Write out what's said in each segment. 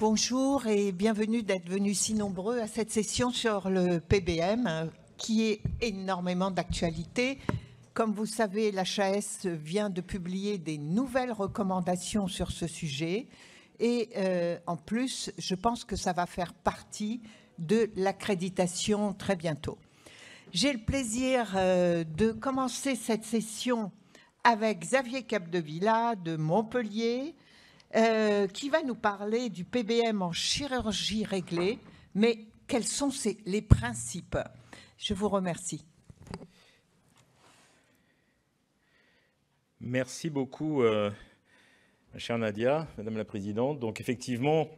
Bonjour et bienvenue d'être venus si nombreux à cette session sur le PBM qui est énormément d'actualité. Comme vous savez, l'HAS vient de publier des nouvelles recommandations sur ce sujet et euh, en plus, je pense que ça va faire partie de l'accréditation très bientôt. J'ai le plaisir euh, de commencer cette session avec Xavier Capdevila de Montpellier, euh, qui va nous parler du PBM en chirurgie réglée, mais quels sont les principes Je vous remercie. Merci beaucoup, euh, chère Nadia, Madame la Présidente. Donc effectivement,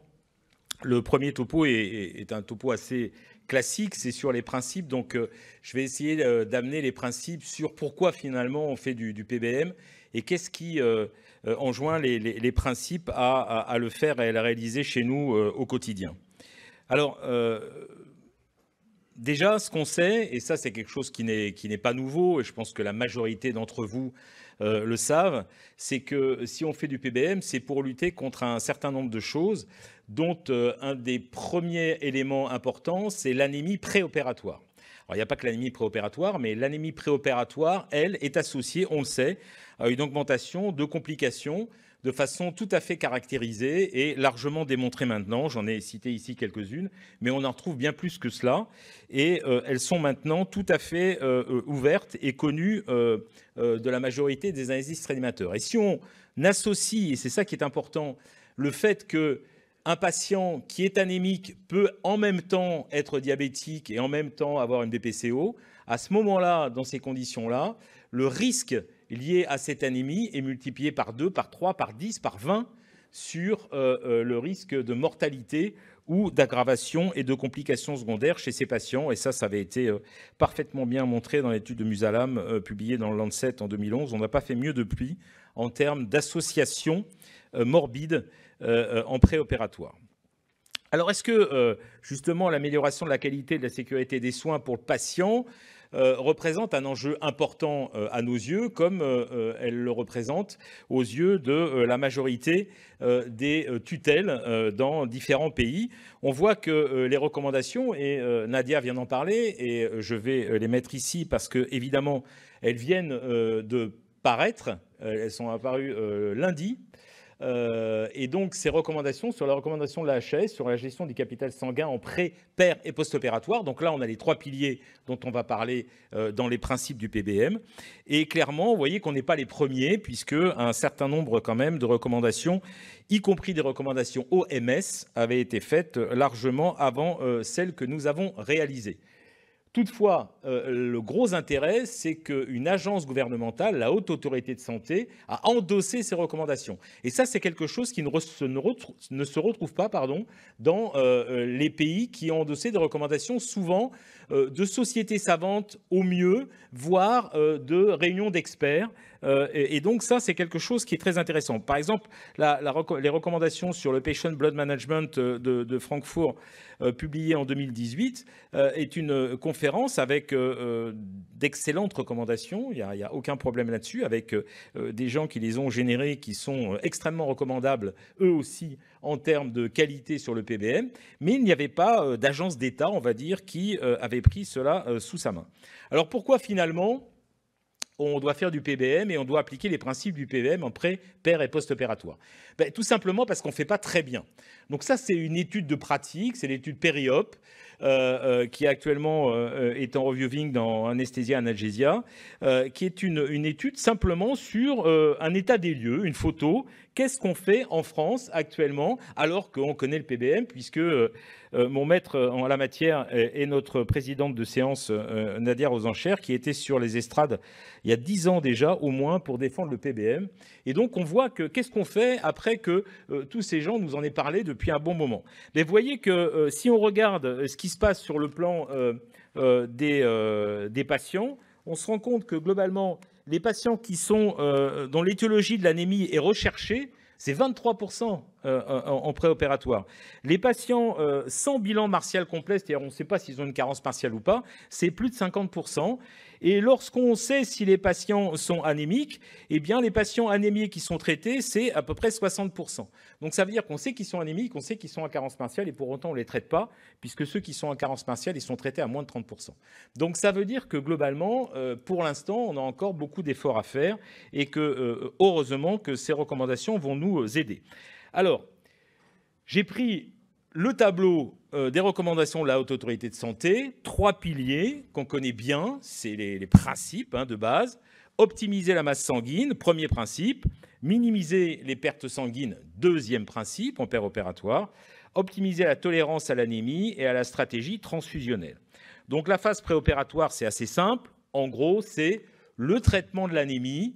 le premier topo est un topo assez classique, c'est sur les principes. Donc, euh, je vais essayer euh, d'amener les principes sur pourquoi finalement on fait du, PBM et qu'est-ce qui euh, enjoint les, principes à, le faire et à le réaliser chez nous au quotidien. Alors, déjà, ce qu'on sait, et ça c'est quelque chose qui n'est pas nouveau, et je pense que la majorité d'entre vous le savent, c'est que si on fait du PBM, c'est pour lutter contre un certain nombre de choses dont euh, un des premiers éléments importants, c'est l'anémie préopératoire. Alors, il n'y a pas que l'anémie préopératoire, mais l'anémie préopératoire, elle, est associée, on le sait, à une augmentation de complications de façon tout à fait caractérisée et largement démontrée maintenant. J'en ai cité ici quelques-unes, mais on en retrouve bien plus que cela. Et euh, elles sont maintenant tout à fait euh, ouvertes et connues de la majorité des anesthésistes réanimateurs. Et si on associe, et c'est ça qui est important, le fait que un patient qui est anémique peut en même temps être diabétique et en même temps avoir une BPCO, à ce moment-là, dans ces conditions-là, le risque lié à cette anémie est multiplié par 2, par 3, par 10, par 20 sur euh, euh, le risque de mortalité ou d'aggravation et de complications secondaires chez ces patients. Et ça, ça avait été euh, parfaitement bien montré dans l'étude de Musalam publiée dans le Lancet en 2011. On n'a pas fait mieux depuis en termes d'association morbide euh, euh, en préopératoire. Alors est-ce que euh, justement l'amélioration de la qualité de la sécurité des soins pour le patient représente un enjeu important à nos yeux, comme elle le représente aux yeux de la majorité des tutelles dans différents pays. On voit que les recommandations, et Nadia vient d'en parler, et je vais les mettre ici parce que, évidemment, elles viennent de paraître. Elles sont apparues lundi euh, et donc, ces recommandations, sur la recommandation de la e sur la gestion du capital sanguin en pré, père et post-opératoire. Donc là, on a les trois piliers dont on va parler euh, dans les principes du PBM. Et clairement, vous voyez qu'on n'est pas les premiers, puisque un certain nombre quand même de recommandations, y compris des recommandations OMS, avaient été faites euh, largement avant celles que nous avons réalisées. Toutefois, euh, le gros intérêt, c'est qu'une agence gouvernementale, la haute autorité de santé, a endossé ces recommandations. Et ça, c'est quelque chose qui ne, se, ne, se, retrouve pas pardon, dans euh, euh, les pays qui ont endossé des recommandations souvent de sociétés savantes au mieux, voire de réunions d'experts. Euh, et, donc ça, c'est quelque chose qui est très intéressant. Par exemple, les recommandations sur le patient blood management euh, de, de Francfort, euh, en 2018, euh, est une euh, conférence avec d'excellentes recommandations. Il n'y a, a, aucun problème là-dessus, avec des gens qui les ont générées, qui sont extrêmement recommandables, eux aussi, en termes de qualité sur le PBM. Mais il n'y avait pas d'agence d'État, on va dire, qui avait pris cela sous sa main. Alors pourquoi finalement on doit faire du PBM et on doit appliquer les principes du PBM en pré, père et post-opératoire ben, Tout simplement parce qu'on ne fait pas très bien. Donc ça, c'est une étude de pratique, c'est l'étude Périop, euh, euh, qui actuellement euh, est en reviewing dans Anesthesia Analgesia, qui est une, étude simplement sur un état des lieux, une photo. Qu'est-ce qu'on fait en France actuellement, alors qu'on connaît le PBM, puisque mon maître en la matière est, notre présidente de séance, Nadia enchères qui était sur les estrades il y a dix ans déjà, au moins, pour défendre le PBM. Et donc, on voit que qu'est-ce qu'on fait après que tous ces gens nous en aient parlé depuis un bon moment. Mais vous voyez que si on regarde ce qui se passe sur le plan euh, euh, des, euh, des, patients, on se rend compte que globalement, les patients qui sont, dont l'étiologie de l'anémie est recherchée, c'est 23 euh, euh, en préopératoire. Les patients euh, sans bilan martial complet, c'est-à-dire on ne sait pas s'ils ont une carence partielle ou pas, c'est plus de 50%. Et lorsqu'on sait si les patients sont anémiques, eh bien les patients anémiés qui sont traités, c'est à peu près 60%. Donc ça veut dire qu'on sait qu'ils sont anémiques, on sait qu'ils sont en carence partielle, et pour autant on ne les traite pas, puisque ceux qui sont en carence partielle, ils sont traités à moins de 30%. Donc ça veut dire que globalement, pour l'instant, on a encore beaucoup d'efforts à faire, et que heureusement que ces recommandations vont nous aider. Alors, j'ai pris le tableau euh, des recommandations de la Haute Autorité de Santé, trois piliers qu'on connaît bien, c'est les, principes hein, de base. Optimiser la masse sanguine, premier principe. Minimiser les pertes sanguines, deuxième principe en père opératoire. Optimiser la tolérance à l'anémie et à la stratégie transfusionnelle. Donc la phase préopératoire, c'est assez simple. En gros, c'est le traitement de l'anémie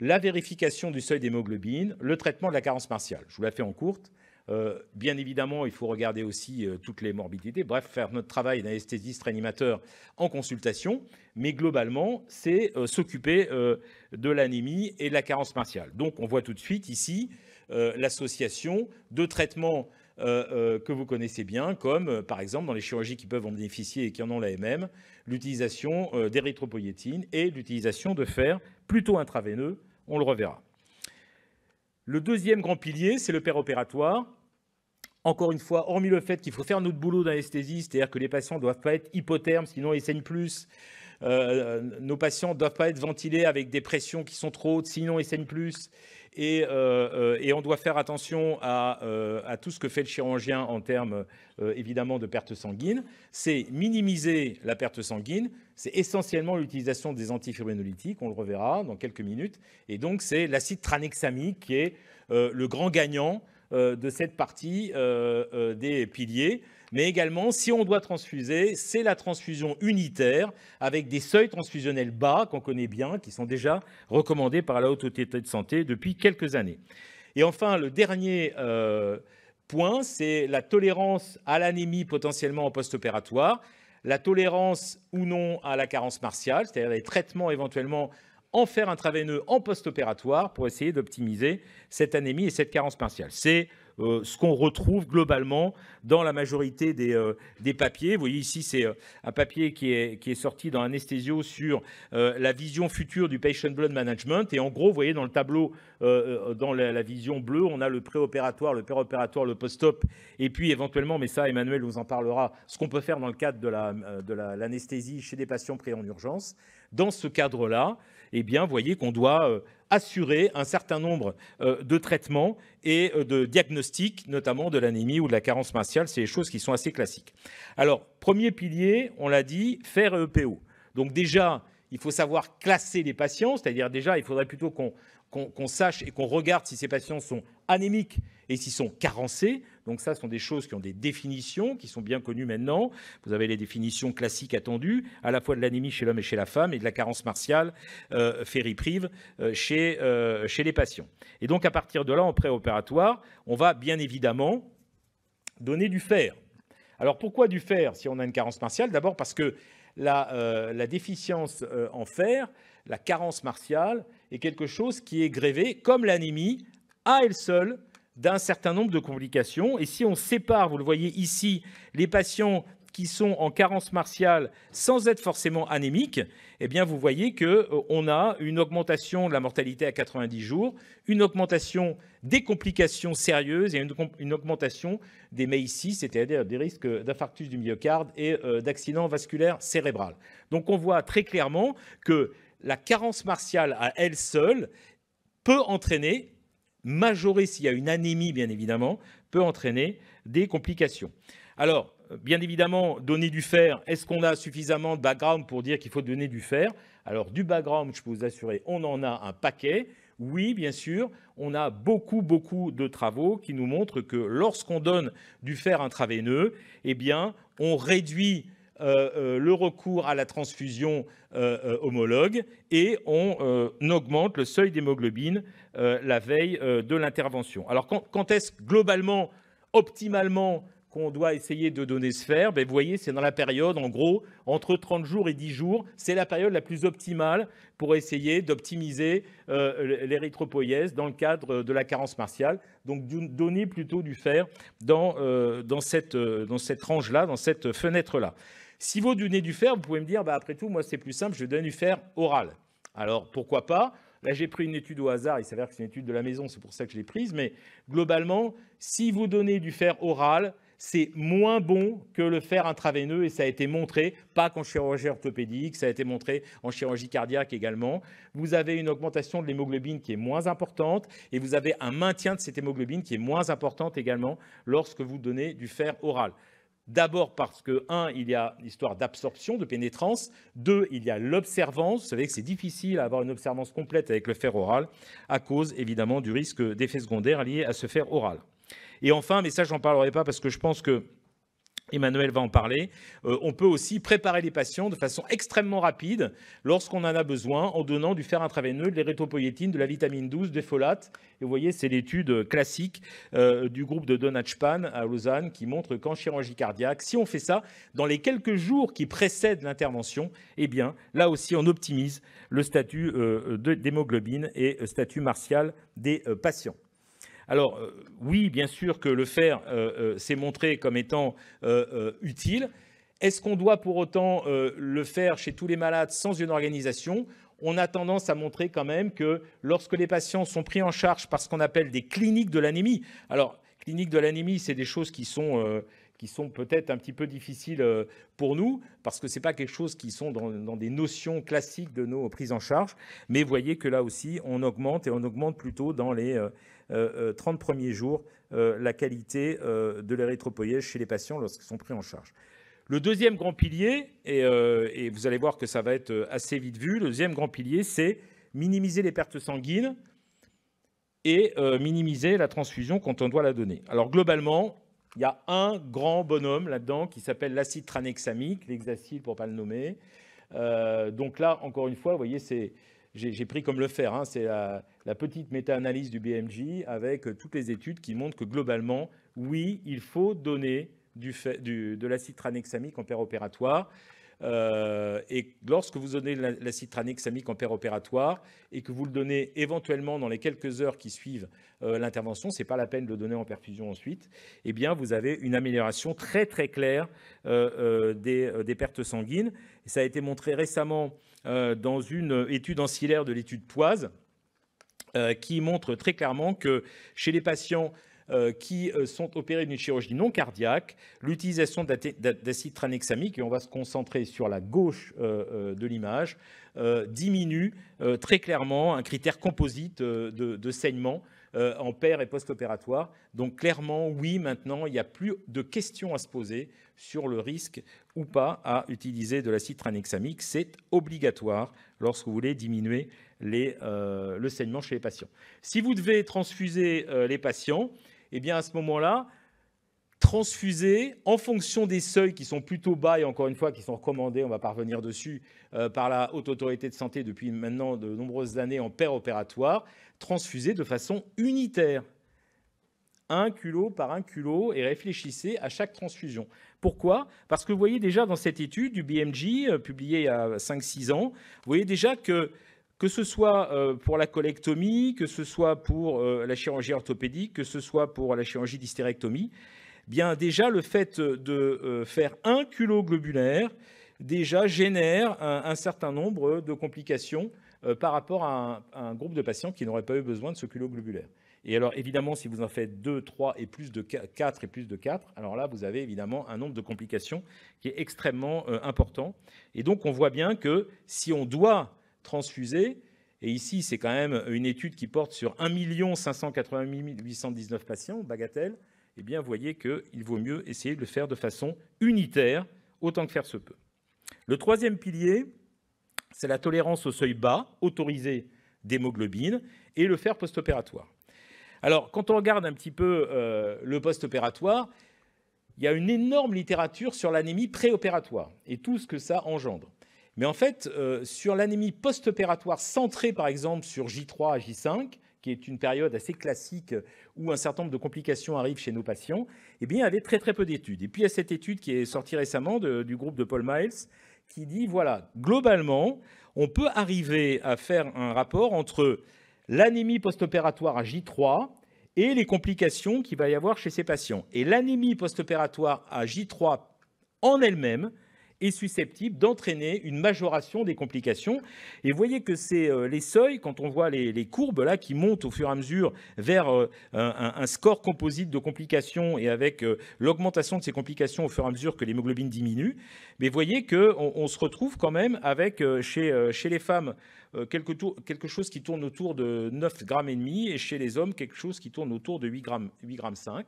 la vérification du seuil d'hémoglobine, le traitement de la carence martiale. Je vous la fais en courte. Euh, bien évidemment, il faut regarder aussi euh, toutes les morbidités, bref, faire notre travail d'anesthésiste réanimateur en consultation, mais globalement, c'est euh, s'occuper de l'anémie et de la carence martiale. Donc, on voit tout de suite ici l'association de traitements que vous connaissez bien, comme par exemple dans les chirurgies qui peuvent en bénéficier et qui en ont la MM, l'utilisation d'érythropoïétine et l'utilisation de fer plutôt intraveineux on le reverra. Le deuxième grand pilier, c'est le père opératoire. Encore une fois, hormis le fait qu'il faut faire notre boulot d'anesthésiste, c'est-à-dire que les patients ne doivent pas être hypothermes, sinon ils saignent plus. Euh, nos patients ne doivent pas être ventilés avec des pressions qui sont trop hautes, sinon ils saignent plus. Euh, euh, et, on doit faire attention euh, à, tout ce que fait le chirurgien en termes évidemment de perte sanguine. C'est minimiser la perte sanguine. C'est essentiellement l'utilisation des antifibrinolytiques, on le reverra dans quelques minutes. Et donc c'est l'acide tranexamique qui est le grand gagnant de cette partie des piliers. Mais également, si on doit transfuser, c'est la transfusion unitaire avec des seuils transfusionnels bas qu'on connaît bien, qui sont déjà recommandés par la Haute Autorité de Santé depuis quelques années. Et enfin, le dernier euh, point, c'est la tolérance à l'anémie potentiellement en post-opératoire, la tolérance ou non à la carence martiale, c'est-à-dire les traitements éventuellement en fer intraveineux en post-opératoire pour essayer d'optimiser cette anémie et cette carence martiale. C'est euh, ce qu'on retrouve globalement dans la majorité des, euh, papiers. Vous voyez ici, c'est euh, un papier qui est, sorti dans Anesthésio sur la vision future du Patient Blood Management. Et en gros, vous voyez dans le tableau, dans la, vision bleue, on a le préopératoire, le opératoire le post-op, et puis éventuellement, mais ça, Emmanuel vous en parlera, ce qu'on peut faire dans le cadre de l'anesthésie chez des patients pris en urgence. Dans ce cadre-là, eh bien, vous voyez qu'on doit assurer un certain nombre euh, de traitements et euh, de diagnostics, notamment de l'anémie ou de la carence martiale. C'est des choses qui sont assez classiques. Alors, premier pilier, on l'a dit, faire EPO. Donc déjà, il faut savoir classer les patients, c'est-à-dire déjà, il faudrait plutôt qu'on qu'on sache et qu'on regarde si ces patients sont anémiques et s'ils sont carencés. Donc ça, ce sont des choses qui ont des définitions, qui sont bien connues maintenant. Vous avez les définitions classiques attendues, à la fois de l'anémie chez l'homme et chez la femme, et de la carence martiale euh, euh, euh chez, les patients. Et donc à partir de là, en préopératoire, on va bien évidemment donner du fer. Alors pourquoi du fer si on a une carence martiale D'abord parce que la euh, déficience en fer la carence martiale est quelque chose qui est grévé, comme l'anémie, à elle seule, d'un certain nombre de complications. Et si on sépare, vous le voyez ici, les patients qui sont en carence martiale sans être forcément anémiques, eh bien vous voyez qu'on euh, on a une augmentation de la mortalité à 90 jours, une augmentation des complications sérieuses et une, augmentation des ici, c'est-à-dire des risques euh, d'infarctus du myocarde et euh, d'accident vasculaire cérébral. Donc on voit très clairement que la carence martiale à elle seule peut entraîner, majorer s'il y a une anémie bien évidemment, peut entraîner des complications. Alors, bien évidemment, donner du fer, est-ce qu'on a suffisamment de background pour dire qu'il faut donner du fer Alors, du background, je peux vous assurer, on en a un paquet. Oui, bien sûr, on a beaucoup, beaucoup de travaux qui nous montrent que lorsqu'on donne du fer intraveineux, eh bien, on réduit euh, euh, le recours à la transfusion euh, homologue et on augmente le seuil d'hémoglobine la veille de l'intervention. Alors quand, est-ce globalement, optimalement, qu'on doit essayer de donner ce fer ben, vous voyez, c'est dans la période, en gros, entre 30 jours et 10 jours, c'est la période la plus optimale pour essayer d'optimiser l'érythropoïèse dans le cadre de la carence martiale. Donc, donner plutôt du fer dans, cette, dans cette tranche-là, dans cette fenêtre-là. Si vous donnez du fer, vous pouvez me dire, bah, après tout, moi, c'est plus simple, je donne du fer oral. Alors, pourquoi pas Là, j'ai pris une étude au hasard, il s'avère que c'est une étude de la maison, c'est pour ça que je l'ai prise, mais globalement, si vous donnez du fer oral, c'est moins bon que le fer intraveineux et ça a été montré, pas qu'en chirurgie orthopédique, ça a été montré en chirurgie cardiaque également. Vous avez une augmentation de l'hémoglobine qui est moins importante et vous avez un maintien de cette hémoglobine qui est moins importante également lorsque vous donnez du fer oral. D'abord parce que, un, il y a l'histoire d'absorption, de pénétrance. Deux, il y a l'observance. Vous savez que c'est difficile à avoir une observance complète avec le fer oral, à cause évidemment du risque d'effets secondaires liés à ce fer oral. Et enfin, mais ça, j'en parlerai pas parce que je pense que Emmanuel va en parler. Euh, on peut aussi préparer les patients de façon extrêmement rapide lorsqu'on en a besoin en donnant du fer intraveineux, de l'érythropoïétine, de la vitamine 12, des folates. Et vous voyez, c'est l'étude classique euh, du groupe de Donatchpan à Lausanne qui montre qu'en chirurgie cardiaque, si on fait ça dans les quelques jours qui précèdent l'intervention, eh bien, là aussi, on optimise le statut euh, d'hémoglobine et statut martial des patients. Alors euh, oui, bien sûr que le faire euh, euh, s'est montré comme étant utile. Est-ce qu'on doit pour autant le faire chez tous les malades sans une organisation on a tendance à montrer quand même que lorsque les patients sont pris en charge par ce qu'on appelle des cliniques de l'anémie, alors cliniques de l'anémie, c'est des choses qui sont, qui sont peut-être un petit peu difficiles pour nous, parce que ce n'est pas quelque chose qui sont dans, des notions classiques de nos prises en charge, mais voyez que là aussi, on augmente et on augmente plutôt dans les... 30 euh, euh, premiers jours euh, la qualité de l'érythropoïèse chez les patients lorsqu'ils sont pris en charge. Le deuxième grand pilier, et, vous allez voir que ça va être assez vite vu, le deuxième grand pilier, c'est minimiser les pertes sanguines et minimiser la transfusion quand on doit la donner. Alors globalement, il y a un grand bonhomme là-dedans qui s'appelle l'acide tranexamique, l'hexacide pour ne pas le nommer. donc là, encore une fois, vous voyez, c'est j'ai pris comme le fer, hein. c'est la, petite méta-analyse du BMJ avec euh, toutes les études qui montrent que globalement, oui, il faut donner du, du, de l'acide tranexamique en opératoire. Euh, et lorsque vous donnez l'acide tranexamique en opératoire et que vous le donnez éventuellement dans les quelques heures qui suivent euh, l'intervention, c'est pas la peine de le donner en perfusion ensuite, eh bien vous avez une amélioration très très claire des, pertes sanguines. Et ça a été montré récemment euh, dans une étude ancillaire de l'étude Poise, euh, qui montre très clairement que chez les patients euh, qui sont opérés d'une chirurgie non cardiaque, l'utilisation d'acide tranexamique, et on va se concentrer sur la gauche de l'image, diminue très clairement un critère composite de, de saignement euh, en pair et post-opératoire. Donc clairement, oui, maintenant, il n'y a plus de questions à se poser sur le risque ou pas à utiliser de l'acide tranexamique. C'est obligatoire lorsque vous voulez diminuer euh, le saignement chez les patients. Si vous devez transfuser euh, les patients, eh bien à ce moment-là, transfusé en fonction des seuils qui sont plutôt bas et encore une fois qui sont recommandés, on va parvenir dessus, euh, par la Haute Autorité de Santé depuis maintenant de nombreuses années en paire opératoire, transfusé de façon unitaire. Un culot par un culot et réfléchissez à chaque transfusion. Pourquoi Parce que vous voyez déjà dans cette étude du BMJ, euh, publiée il y a 5-6 ans, vous voyez déjà que que ce soit euh, pour la colectomie, que ce soit pour la chirurgie orthopédique, que ce soit pour la chirurgie d'hystérectomie, bien déjà le fait euh, de euh, faire un culot globulaire déjà génère un, certain nombre de complications euh, par rapport à un, groupe de patients qui n'auraient pas eu besoin de ce culot globulaire. Et alors évidemment, si vous en faites 2, 3 et plus de 4 et plus de 4, alors là, vous avez évidemment un nombre de complications qui est extrêmement important. Et donc on voit bien que si on doit transfuser, et ici c'est quand même une étude qui porte sur 1 588 819 patients, bagatelle, eh bien, voyez qu'il vaut mieux essayer de le faire de façon unitaire, autant que faire se peut. Le troisième pilier, c'est la tolérance au seuil bas, autorisé d'hémoglobine, et le faire post-opératoire. Alors, quand on regarde un petit peu euh, le post-opératoire, il y a une énorme littérature sur l'anémie préopératoire et tout ce que ça engendre. Mais en fait, euh, sur l'anémie post-opératoire centrée par exemple sur J3 à J5, qui est une période assez classique où un certain nombre de complications arrivent chez nos patients, eh bien, il y avait très très peu d'études. Et puis il y a cette étude qui est sortie récemment du groupe de Paul Miles qui dit, voilà, globalement, on peut arriver à faire un rapport entre l'anémie post-opératoire à J3 et les complications qu'il va y avoir chez ces patients. Et l'anémie post-opératoire à J3 en elle-même, est susceptible d'entraîner une majoration des complications. Et vous voyez que c'est euh, les seuils, quand on voit les, courbes là qui montent au fur et à mesure vers euh, un, score composite de complications et avec euh, l'augmentation de ces complications au fur et à mesure que l'hémoglobine diminue, mais vous voyez qu'on on se retrouve quand même avec chez, les femmes quelque, chose qui tourne autour de 9,5 grammes et demi et chez les hommes quelque chose qui tourne autour de 8,5 grammes, 8 5.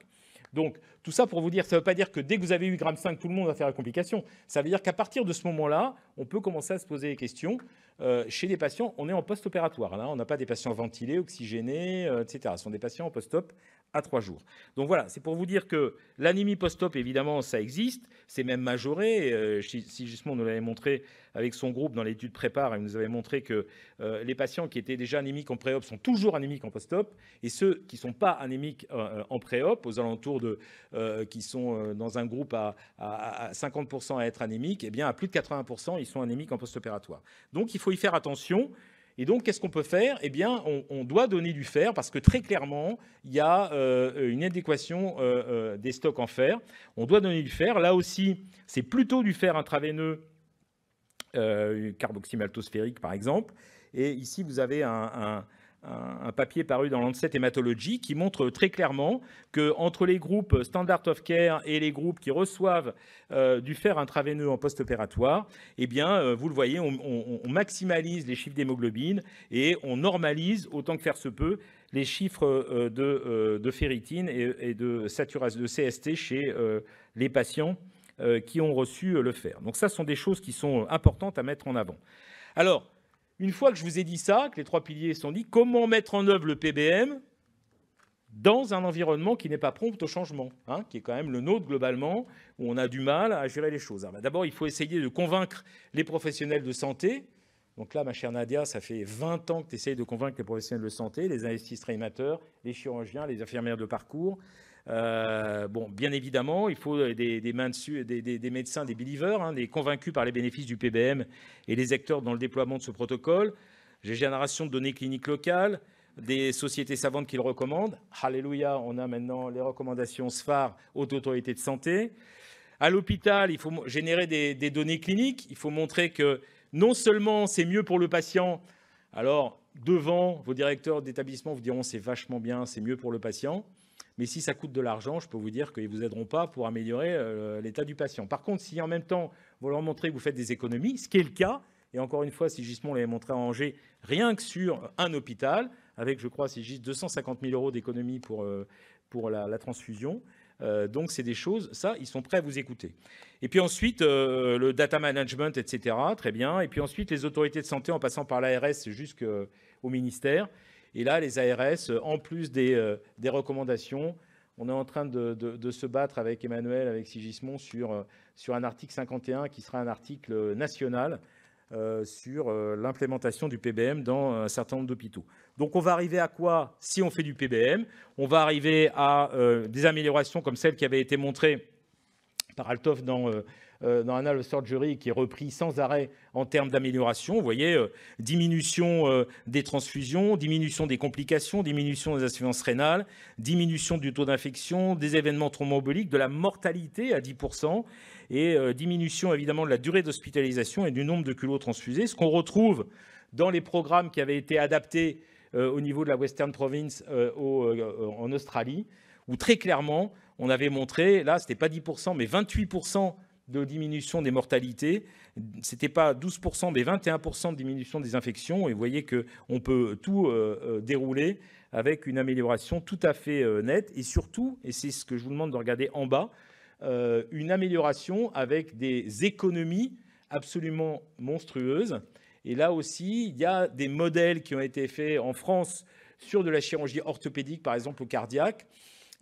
Donc tout ça pour vous dire, ça ne veut pas dire que dès que vous avez eu Gramme 5, tout le monde va faire la complication. Ça veut dire qu'à partir de ce moment-là, on peut commencer à se poser des questions. Euh, chez des patients, on est en post-opératoire. Là, hein. on n'a pas des patients ventilés, oxygénés, euh, etc. Ce sont des patients en post-op à trois jours. Donc voilà, c'est pour vous dire que l'anémie post-op, évidemment, ça existe, c'est même majoré. justement, euh, on nous l'avait montré avec son groupe dans l'étude prépare, il nous avait montré que les patients qui étaient déjà anémiques en pré-op sont toujours anémiques en post-op, et ceux qui ne sont pas anémiques en pré-op, aux alentours de, qui sont dans un groupe à, à 50% à être anémiques, eh bien à plus de 80%, ils sont anémiques en post-opératoire. Donc il faut faire attention. Et donc, qu'est-ce qu'on peut faire Eh bien, on, doit donner du fer parce que très clairement, il y a euh, une adéquation euh, euh, des stocks en fer. On doit donner du fer. Là aussi, c'est plutôt du fer intraveineux, carboxymaltosphérique par exemple. Et ici, vous avez un un papier paru dans Lancet Hématologie qui montre très clairement que entre les groupes standard of care et les groupes qui reçoivent euh, du fer intraveineux en post-opératoire, eh bien, euh, vous le voyez, on, maximalise les chiffres d'hémoglobine et on normalise autant que faire se peut les chiffres euh, de, ferritine et, de saturation de CST chez les patients qui ont reçu le fer. Donc ça, ce sont des choses qui sont importantes à mettre en avant. Alors, une fois que je vous ai dit ça, que les trois piliers sont dits, comment mettre en œuvre le PBM dans un environnement qui n'est pas prompt au changement, hein, qui est quand même le nôtre globalement, où on a du mal à gérer les choses. Ah bah, d'abord, il faut essayer de convaincre les professionnels de santé. Donc là, ma chère Nadia, ça fait 20 ans que tu essayes de convaincre les professionnels de santé, les investisseurs amateurs, les chirurgiens, les infirmières de parcours. Euh, bon, bien évidemment, il faut des, mains dessus, des, médecins, des believers, hein, des convaincus par les bénéfices du PBM et les acteurs dans le déploiement de ce protocole. J'ai génération de données cliniques locales, des sociétés savantes qui le recommandent. Alléluia, on a maintenant les recommandations SFAR, aux autorités de Santé. À l'hôpital, il faut générer des, données cliniques. Il faut montrer que non seulement c'est mieux pour le patient, alors devant vos directeurs d'établissement vous diront c'est vachement bien, c'est mieux pour le patient. Mais si ça coûte de l'argent, je peux vous dire qu'ils ne vous aideront pas pour améliorer euh, l'état du patient. Par contre, si en même temps, vous leur montrez que vous faites des économies, ce qui est le cas, et encore une fois, si Gismond l'avait montré à Angers, rien que sur un hôpital, avec, je crois, Sigis, 250 000 euros d'économies pour, euh, pour la, transfusion, euh, donc, c'est des choses, ça, ils sont prêts à vous écouter. Et puis ensuite, le data management, etc. Très bien. Et puis ensuite, les autorités de santé, en passant par l'ARS jusqu'au ministère, et là, les ARS, euh, en plus euh, des, recommandations, on est en train de, se battre avec Emmanuel, avec Sigismond, euh, sur, un article 51 qui sera un article national sur l'implémentation du PBM dans un certain nombre d'hôpitaux. Donc on va arriver à quoi si on fait du PBM On va arriver à des améliorations comme celles qui avaient été montrées par Altov dans euh, dans Anal Surgery qui est repris sans arrêt en termes d'amélioration. Vous voyez, euh, diminution euh, des transfusions, diminution des complications, diminution des insuffisances rénales, diminution du taux d'infection, des événements thromboemboliques, de la mortalité à 10% et euh, diminution évidemment de la durée d'hospitalisation et du nombre de culots transfusés. Ce qu'on retrouve dans les programmes qui avaient été adaptés au niveau de la Western Province en Australie, où très clairement, on avait montré, là, ce n'était pas 10%, mais 28% de diminution des mortalités. c'était pas 12%, mais 21% de diminution des infections. Et vous voyez qu'on peut tout euh, euh, dérouler avec une amélioration tout à fait euh, nette. Et surtout, et c'est ce que je vous demande de regarder en bas, une amélioration avec des économies absolument monstrueuses. Et là aussi, il y a des modèles qui ont été faits en France sur de la chirurgie orthopédique, par exemple au cardiaque,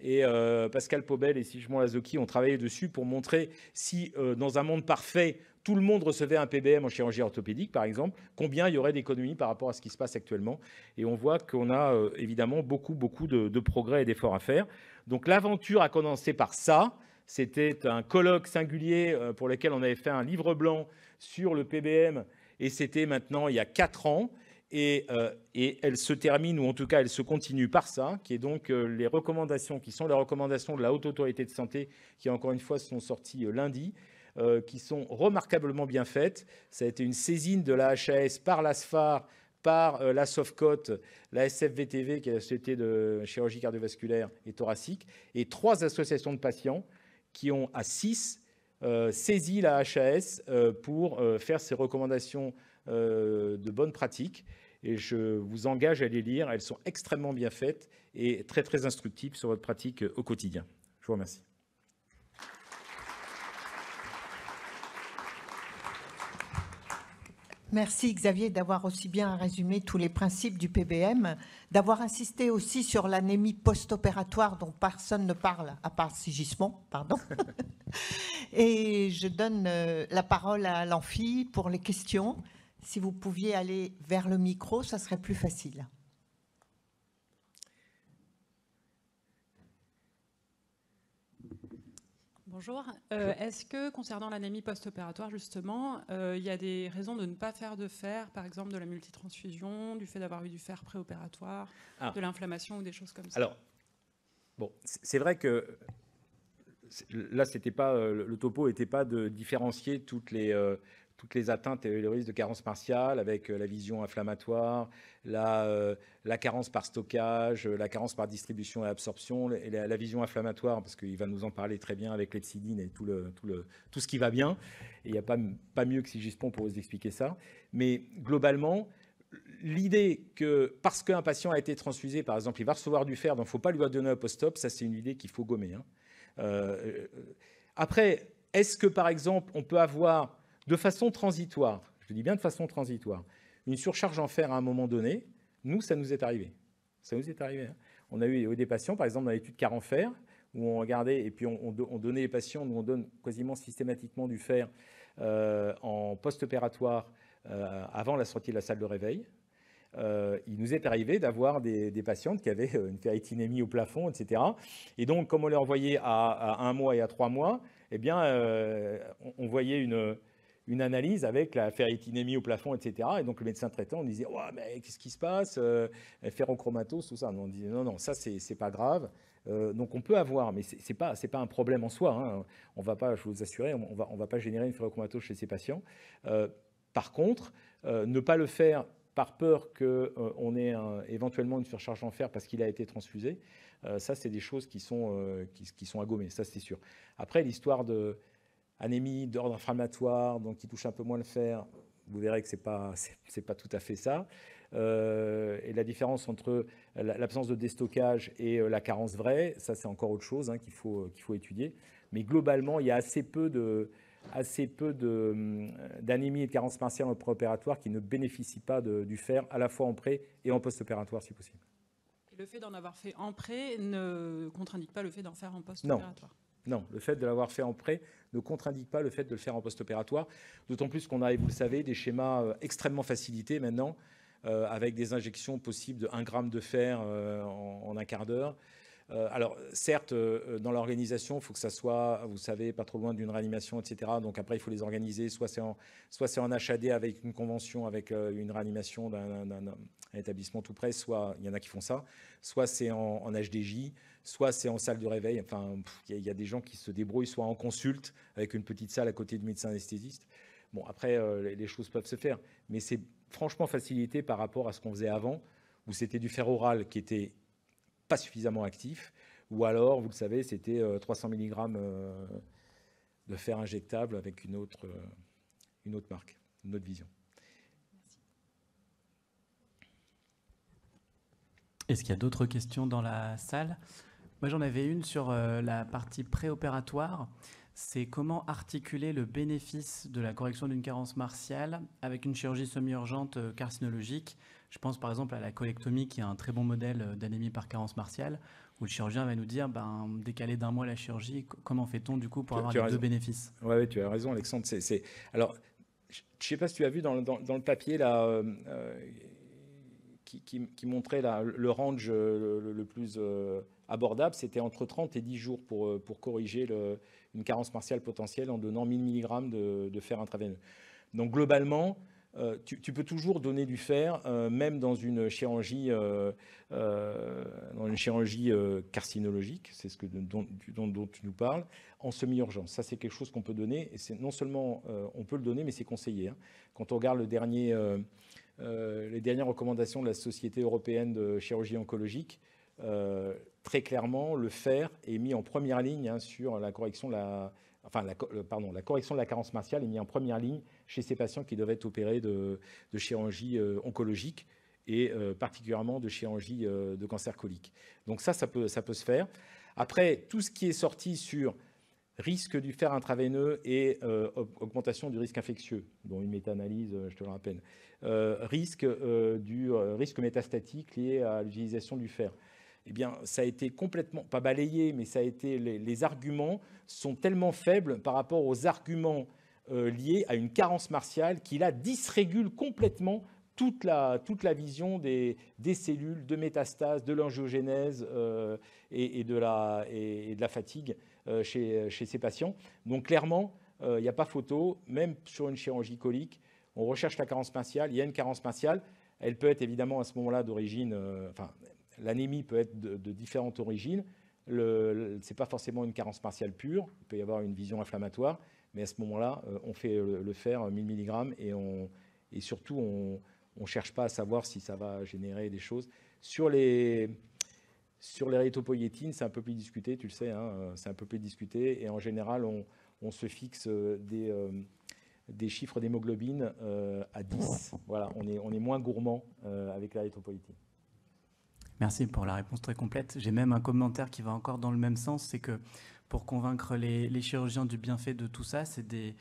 et euh, Pascal Pobel et Sichmon Lazoki ont travaillé dessus pour montrer si, euh, dans un monde parfait, tout le monde recevait un PBM en chirurgie orthopédique, par exemple, combien il y aurait d'économies par rapport à ce qui se passe actuellement. Et on voit qu'on a euh, évidemment beaucoup, beaucoup de, progrès et d'efforts à faire. Donc l'aventure a commencé par ça. C'était un colloque singulier pour lequel on avait fait un livre blanc sur le PBM. Et c'était maintenant il y a quatre ans. Euh, et, elle se termine, ou en tout cas elle se continue par ça, qui est donc euh, les recommandations, qui sont les recommandations de la Haute Autorité de Santé, qui encore une fois sont sorties euh, lundi, qui sont remarquablement bien faites. Ça a été une saisine de la HAS par l'ASFAR, par la SOFCOT, la SFVTV, qui est la Société de chirurgie cardiovasculaire et thoracique, et trois associations de patients qui ont à six saisi la HAS pour faire ces recommandations euh, de bonnes pratiques et je vous engage à les lire. Elles sont extrêmement bien faites et très très instructives sur votre pratique euh, au quotidien. Je vous remercie. Merci Xavier d'avoir aussi bien résumé tous les principes du PBM, d'avoir insisté aussi sur l'anémie post-opératoire dont personne ne parle, à part Sigismond, pardon. Et je donne euh, la parole à l'Amphi pour les questions. Si vous pouviez aller vers le micro, ça serait plus facile. Bonjour. Euh, est-ce que, concernant l'anémie post-opératoire, justement, euh, il y a des raisons de ne pas faire de fer, par exemple de la multitransfusion, du fait d'avoir eu du fer préopératoire, ah. de l'inflammation ou des choses comme ça Alors, bon, c'est vrai que là, c'était pas euh, le topo n'était pas de différencier toutes les, toutes les atteintes et le risque de carence partielle avec euh, la vision inflammatoire, la, euh, la carence par stockage, euh, la carence par distribution et absorption, et la, vision inflammatoire, parce qu'il va nous en parler très bien avec l'epsidine et tout, le, tout, le, tout ce qui va bien. il n'y a pas, pas mieux que Sigispon pour vous expliquer ça. Mais globalement, l'idée que parce qu'un patient a été transfusé, par exemple, il va recevoir du fer, donc il ne faut pas lui donner un post-op, ça c'est une idée qu'il faut gommer. Hein. après, est-ce que par exemple on peut avoir de façon transitoire, je dis bien de façon transitoire, une surcharge en fer à un moment donné, nous, ça nous est arrivé. Ça nous est arrivé. Hein. On a eu des patients, par exemple, dans l'étude car en fer, où on regardait et puis on, donnait les patients, où on donne quasiment systématiquement du fer euh, en post-opératoire euh, avant la sortie de la salle de réveil. Euh, il nous est arrivé d'avoir des, des, patientes qui avaient une ferritinémie au plafond, etc. Et donc, comme on les envoyait à, un mois et à trois mois, eh bien, on voyait une, une analyse avec la ferritinémie au plafond, etc. Et donc le médecin traitant, on disait, mais qu'est-ce qui se passe euh, Ferrochromatose, tout ça. on disait, non, non, ça, c'est pas grave. Euh, donc on peut avoir, mais ce n'est pas, pas un problème en soi. Hein. On va pas, je vous assurer, on va, on va pas générer une ferrochromatose chez ces patients. Euh, par contre, euh, ne pas le faire par peur qu'on ait éventuellement une surcharge en fer parce qu'il a été transfusé, ça, c'est des choses qui sont, qui, qui sont à gommer, ça c'est sûr. Après, l'histoire de anémie d'ordre inflammatoire, donc qui touche un peu moins le fer, vous verrez que ce n'est pas, pas tout à fait ça. Euh, et la différence entre l'absence de déstockage et euh, la carence vraie, ça c'est encore autre chose hein, qu'il, faut, euh, qu'il faut étudier. Mais globalement, il y a assez peu de assez peu hum, d'anémie et de carence partielle en préopératoire qui ne bénéficient pas du fer à la fois en pré et en post-opératoire si possible. le fait d'en avoir fait en pré ne contre pas le fait d'en faire en post-opératoire non, le fait de l'avoir fait en prêt ne contre-indique pas le fait de le faire en post-opératoire, d'autant plus qu'on a, et vous le savez, des schémas euh, extrêmement facilités maintenant, euh, avec des injections possibles de 1 g de fer euh, en, un quart d'heure, euh, alors, certes, euh, dans l'organisation, il faut que ça soit, vous savez, pas trop loin d'une réanimation, etc. Donc après, il faut les organiser. Soit c'est en, soit en HAD avec une convention, avec euh, une réanimation d'un, établissement tout près, soit il y en a qui font ça. Soit c'est en, HDJ, soit c'est en salle de réveil. Enfin, il y, a des gens qui se débrouillent, soit en consulte, avec une petite salle à côté du médecin anesthésiste. Bon, après, les choses peuvent se faire. Mais c'est franchement facilité par rapport à ce qu'on faisait avant, où c'était du fer oral qui était suffisamment actif. Ou alors, vous le savez, c'était 300 euh, mg euh, de fer injectable avec une autre, euh, une autre marque, une autre vision. Est-ce qu'il y a d'autres questions dans la salle Moi, j'en avais une sur la partie préopératoire. C'est comment articuler le bénéfice de la correction d'une carence martiale avec une chirurgie semi-urgente carcinologique je pense par exemple à la colectomie, qui est un très bon modèle euh, d'anémie par carence martiale, où le chirurgien va nous dire, ben, décaler d'un mois la chirurgie, comment fait-on du coup pour avoir les deux bénéfices Oui, ouais, tu as raison Alexandre. Alors, je ne sais pas si tu as vu dans, le papier là, euh, euh, qui, montrait le range le, plus abordable, c'était entre 30 et 10 jours pour, pour corriger le, une carence martiale potentielle en donnant 1000 mg de, de fer intraveineux. Donc globalement, euh, tu, peux toujours donner du fer, euh, même dans une chirurgie, euh, dans une chirurgie carcinologique, c'est ce dont, tu nous parles, en semi-urgence. Ça, c'est quelque chose qu'on peut donner. Et c'est non seulement on peut le donner, mais c'est conseillé. Hein. Quand on regarde le dernier, les dernières recommandations de la Société européenne de chirurgie oncologique, très clairement, le fer est mis en première ligne hein, sur la correction de la, pardon, la correction de la carence martiale est mis en première ligne chez ces patients qui doivent être opérés de, chirurgie euh, oncologique et euh, particulièrement de chirurgie euh, de cancer colique. Donc ça, ça peut, ça peut se faire. Après, tout ce qui est sorti sur risque du fer intraveineux et augmentation du risque infectieux, dont une méta-analyse, je te le rappelle, risque, du, risque métastatique lié à l'utilisation du fer. Eh bien, ça a été complètement, pas balayé, mais ça a été, les arguments sont tellement faibles par rapport aux arguments euh, liée à une carence martiale qui là dysrégule complètement toute la, vision des, cellules de métastases, de l'angiogénèse euh, et, de la, fatigue euh, chez, ces patients. Donc clairement, il n'y a pas photo, même sur une chirurgie colique, on recherche la carence martiale, il y a une carence martiale, elle peut être évidemment à ce moment-là d'origine, enfin l'anémie peut être de, différentes origines, ce n'est pas forcément une carence martiale pure, il peut y avoir une vision inflammatoire, mais à ce moment-là, euh, on fait euh, le, faire fer 1000 euh, mg et, on, surtout, on ne cherche pas à savoir si ça va générer des choses. Sur les, sur les rétopoïétines, c'est un peu plus discuté, tu le sais, hein, c'est un peu plus discuté. Et en général, on, se fixe des, des chiffres d'hémoglobine à 10. Voilà, on est, on est moins gourmand avec la rétopoïétine. Merci pour la réponse très complète. J'ai même un commentaire qui va encore dans le même sens, c'est que pour convaincre les, chirurgiens du bienfait de tout ça. C'est des,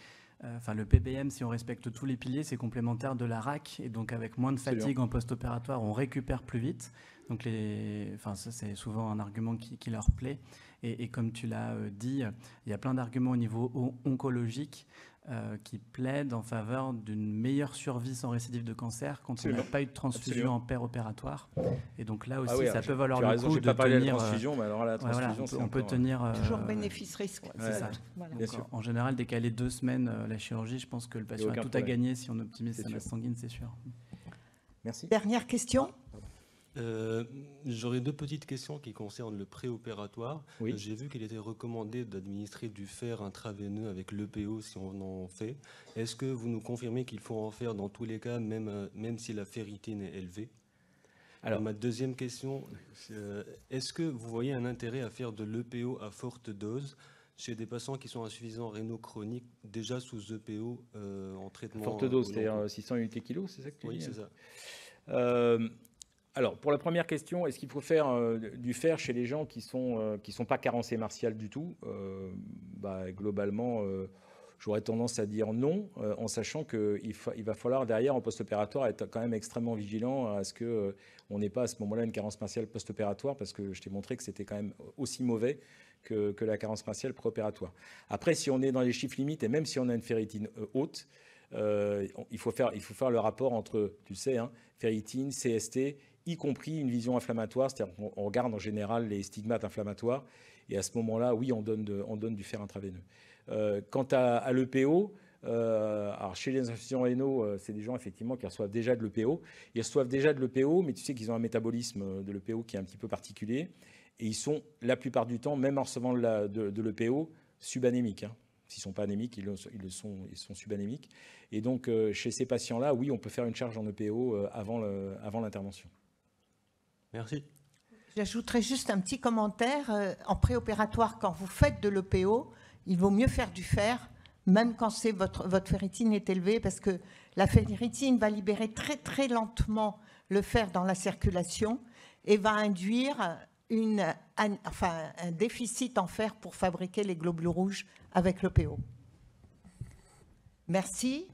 euh, enfin le PBM, si on respecte tous les piliers, c'est complémentaire de la RAC et donc avec moins de fatigue en post-opératoire, on récupère plus vite. Donc les, enfin ça c'est souvent un argument qui, leur plaît. Et, et comme tu l'as euh, dit, il y a plein d'arguments au niveau oncologique euh, qui plaide en faveur d'une meilleure survie sans récidive de cancer quand il n'y a pas eu de transfusion en paire opératoire. Et donc là ah aussi, ça peut valoir le coup de tenir. Euh, transfusion, mais alors la transfusion, on, peut, tenir. Euh, toujours bénéfice-risque. c'est ça. Voilà. général, en, général, décaler deux semaines la chirurgie, je pense que le patient a tout à gagner si on optimise sa masse sanguine, c'est sûr. Merci. Dernière question. Euh, j'aurais deux petites questions qui concernent le préopératoire. J'ai vu qu'il était recommandé d'administrer du fer intraveineux avec l'EPO si on en fait. Est-ce que vous nous confirmez qu'il faut en faire dans tous les cas, même, euh, même si la ferritine est élevée alors, ma deuxième question, euh, est-ce que vous voyez un intérêt à faire de l'EPO à forte dose chez des patients qui sont insuffisants rénaux chroniques, déjà sous EPO en traitement Forte dose, c'est-à-dire 600 unités kilo, c'est ça que tu dis Oui, c'est hein ça. Euh, alors, pour la première question, est-ce qu'il faut faire euh, du fer chez les gens qui ne sont, euh, sont pas carencés martial du tout euh, bah, Globalement, j'aurais tendance à dire non, en sachant qu'il va falloir derrière en post-opératoire être quand même extrêmement vigilant à ce qu'on on n'ait pas à ce moment-là une carence martiale post-opératoire, parce que je t'ai montré que c'était quand même aussi mauvais que, la carence martiale préopératoire. Après, si on est dans les chiffres limites, et même si on a une ferritine haute, il, faut faire, il faut faire le rapport entre, tu sais, hein, ferritine, CST y compris une vision inflammatoire, c'est-à-dire qu'on regarde en général les stigmates inflammatoires, et à ce moment-là, oui, on donne, du fer intraveineux. Euh, quant à, l'EPO, euh, alors chez les insuffisants rénaux, euh, c'est des gens effectivement qui reçoivent déjà de l'EPO. Ils reçoivent déjà de l'EPO, mais tu sais qu'ils ont un métabolisme de l'EPO qui est un petit peu particulier. Et ils sont la plupart du temps, même en recevant de, l'EPO, subanémiques. Hein. S'ils ne sont pas anémiques, ils, sont, subanémiques. Et donc, chez ces patients-là, oui, on peut faire une charge en EPO avant l'intervention. Merci. J'ajouterais juste un petit commentaire. Euh, en préopératoire, quand vous faites de l'EPO, il vaut mieux faire du fer, même quand votre, votre ferritine est élevée, parce que la ferritine va libérer très très lentement le fer dans la circulation et va induire un, un déficit en fer pour fabriquer les globules rouges avec l'EPO. Merci.